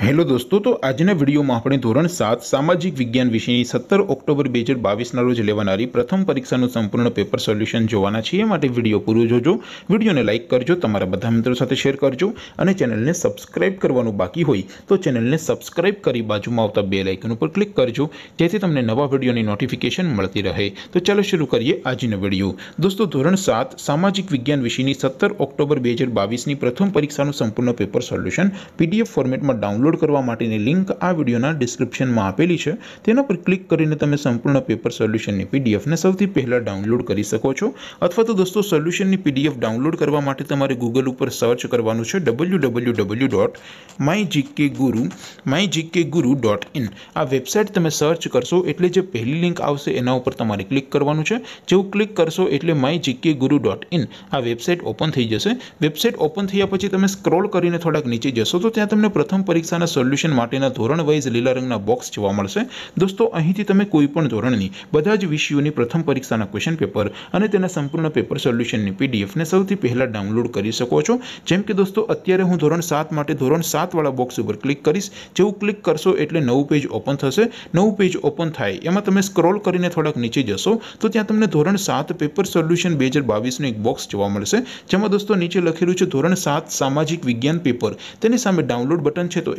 hello दोस्तों तो आज ने वीडियो मा अपने ધોરણ 7 સામાજિક વિજ્ઞાન વિષયની 17 ઓક્ટોબર 2022 ના રોજ લેવાણારી પ્રથમ પરીક્ષા નું સંપૂર્ણ પેપર સોલ્યુશન જોવાના છે એ માટે વિડિયો પૂરો જોજો વિડિયોને લાઈક કરજો તમારા બધા મિત્રો સાથે શેર કરજો અને ચેનલ ને સબ્સ્ક્રાઇબ કરવાનું બાકી હોય તો ચેનલ ને સબ્સ્ક્રાઇબ કરી બાજુમાં આવતા બેલ આઇકન ઉપર ક્લિક કરજો જેથી તમને નવા વિડિયોની નોટિફિકેશન મળતી રહે તો ચાલો શરુ કરીએ આજનો વિડિયો દોસ્તો ધોરણ 7 સામાજિક વિજ્ઞાન વિષયની 17 ઓક્ટોબર 2022 ની પ્રથમ પરીક્ષા નું સંપૂર્ણ પેપર સોલ્યુશન પીડીએફ ફોર્મેટમાં ડાઉનલોડ ડાઉનલોડ કરવા માટેની લિંક આ વિડિયોના ડિસ્ક્રિપ્શનમાં આપેલી છે તેના પર ક્લિક કરીને તમે સંપૂર્ણ પેપર સોલ્યુશનની પીડીએફ ને સૌથી પહેલા ડાઉનલોડ કરી શકો છો અથવા તો દોસ્તો સોલ્યુશનની પીડીએફ ડાઉનલોડ કરવા માટે તમારે Google ઉપર સર્ચ કરવાનું છે www.mygkguru mygkguru.in આ વેબસાઈટ તમે સર્ચ કરશો એટલે જે પહેલી લિંક આવશે તેના ઉપર તમારે ક્લિક કરવાનું છે જેઉ ક્લિક કરશો એટલે mygkguru.in આ વેબસાઈટ ઓપન થઈ જશે વેબસાઈટ ઓપન થયા પછી તમે સ્ક્રોલ કરીને થોડાક નીચે જશો તો ત્યાં તમને પ્રથમ પરિ તને સોલ્યુશન માટેના ધોરણ वाइज લીલા રંગના બોક્સ જોવા મળશે દોસ્તો અહીંથી તમે કોઈપણ ધોરણની બધા જ વિષયોની પ્રથમ પરીક્ષાના ક્વેશ્ચન પેપર અને તેના સંપૂર્ણ પેપર સોલ્યુશનની પીડીએફ ને સૌથી પહેલા ડાઉનલોડ કરી શકો છો જેમ કે દોસ્તો અત્યારે હું ધોરણ 7 માટે ધોરણ 7 વાળા બોક્સ ઉપર ક્લિક કરશો જેવું ક્લિક કરશો એટલે નવું પેજ ઓપન થશે નવું પેજ ઓપન થાય એમાં તમે સ્ક્રોલ કરીને થોડક નીચે જશો તો ત્યાં તમને ધોરણ 7 પેપર સોલ્યુશન 2022 નો એક બોક્સ જોવા મળશે જેમાં દોસ્તો નીચે લખેલું છે ધોરણ 7 સામાજિક વિજ્ઞાન પેપર તેની સામે ડાઉનલોડ બટન છે તો